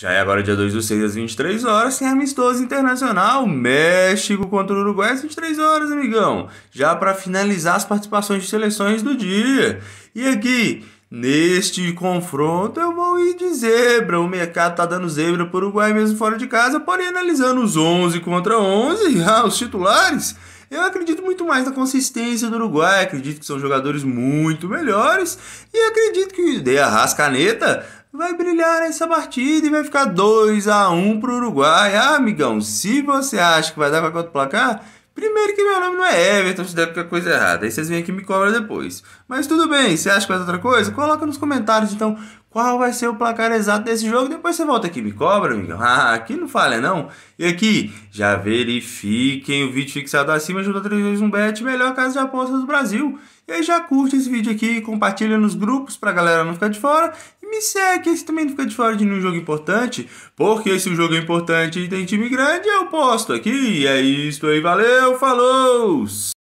Já é agora dia 2 do 6 às 23 horas, sem amistoso internacional, México contra o Uruguai às 23 horas, amigão. Já para finalizar as participações de seleções do dia. E aqui, neste confronto, eu vou ir de zebra. O mercado tá dando zebra pro Uruguai mesmo fora de casa, porém analisando os 11 contra 11, ah, os titulares. Eu acredito muito mais na consistência do Uruguai, acredito que são jogadores muito melhores e acredito que o Ideia Rascaneta vai brilhar nessa partida e vai ficar 2 a 1 pro Uruguai. Ah, amigão, se você acha que vai dar qualquer outro placar, primeiro que meu nome não é Everton, se der qualquer coisa errada. Aí vocês vêm aqui e me cobram depois. Mas tudo bem, você acha que vai dar outra coisa? Coloca nos comentários então qual vai ser o placar exato desse jogo. Depois você volta aqui e me cobra, amigão. Ah, aqui não falha não. E aqui, já verifiquem o vídeo fixado acima junto a 3 vezes um bet, melhor casa de apostas do Brasil. E aí já curte esse vídeo aqui, compartilha nos grupos pra galera não ficar de fora me segue, esse também não fica de fora de nenhum jogo importante, porque se o jogo é importante e tem time grande, eu posto aqui. E é isso aí, valeu, falou!